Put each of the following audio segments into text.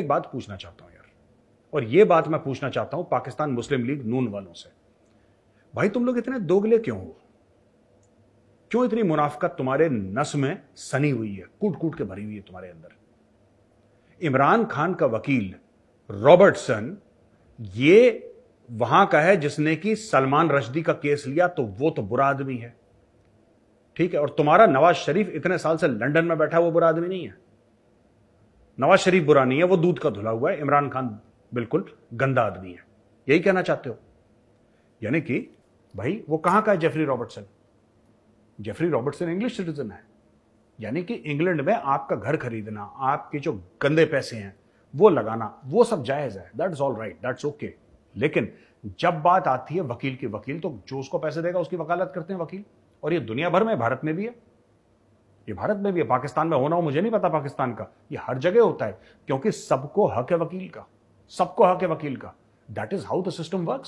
एक बात पूछना चाहता हूं यार और ये बात मैं पूछना चाहता हूं पाकिस्तान मुस्लिम लीग नून वालों से भाई तुम लोग इतने दोगले क्यों हो क्यों इतनी मुनाफकत तुम्हारे नस में सनी हुई है कूट कूट के भरी हुई है तुम्हारे अंदर इमरान खान का वकील रॉबर्टसन ये वहां का है जिसने कि सलमान रशदी का केस लिया तो वो तो बुरा आदमी है ठीक है और तुम्हारा नवाज शरीफ इतने साल से लंदन में बैठा वो बुरा आदमी नहीं है नवाज शरीफ बुरा नहीं है वो दूध का धुला हुआ है इमरान खान बिल्कुल गंदा आदमी है यही कहना चाहते हो यानी कि भाई वो कहां का है Jeffrey Robertson Jeffrey Robertson English citizen है यानी कि इंग्लैंड में आपका घर खरीदना आपके जो गंदे पैसे हैं वो लगाना वो सब जायज है that's all right that's okay लेकिन जब बात आती है वकील की वकील तो जो उसको पैसे देगा उसकी वकालत करते हैं वकील और ये दुनिया भर में भारत में भी है ये भारत में भी है पाकिस्तान में होना हो मुझे नहीं पता पाकिस्तान का ये हर जगह होता है क्योंकि सबको हक है वकील का सबको हक है वकील का that is how the system work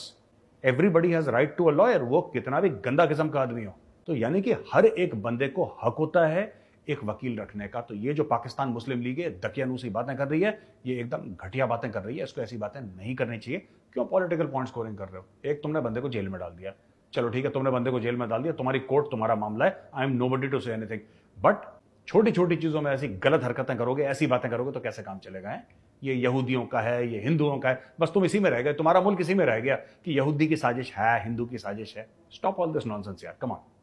everybody has right to a lawyer वो कितना भी गंदा किस्म का आदमी हो तो यानी कि हर एक बंदे को हक होता है एक वकील रखने का तो ये जो पाकिस्तान मुस्लिम लीग है दकियानूसी बातें कर रही है ये एकदम घटिया बातें कर रही है इसको ऐसी बातें नहीं करनी चाहिए क्यों पॉलिटिकल पॉइंट स्कोरिंग कर रहे हो एक तुमने बंदे को जेल में डाल दिया चलो ठीक है तुमने बंदे को जेल में डाल दिया तुम्हारी कोर्ट तुम्हारा मामला है I am nobody to say anything but छोटी छोटी चीज़ों में ऐसी गलत हरकतें करोगे ऐसी बातें करोगे तो कैसे काम चलेगा है? ये यहूदियों का है ये हिंदुओं का है बस तुम इसी में रह गए तुम्हारा मुल्क इसी में रह गया कि यहूदी की साजिश है हिंदू की साजिश है स्टॉप ऑल दिस नॉनसेंस यार कमान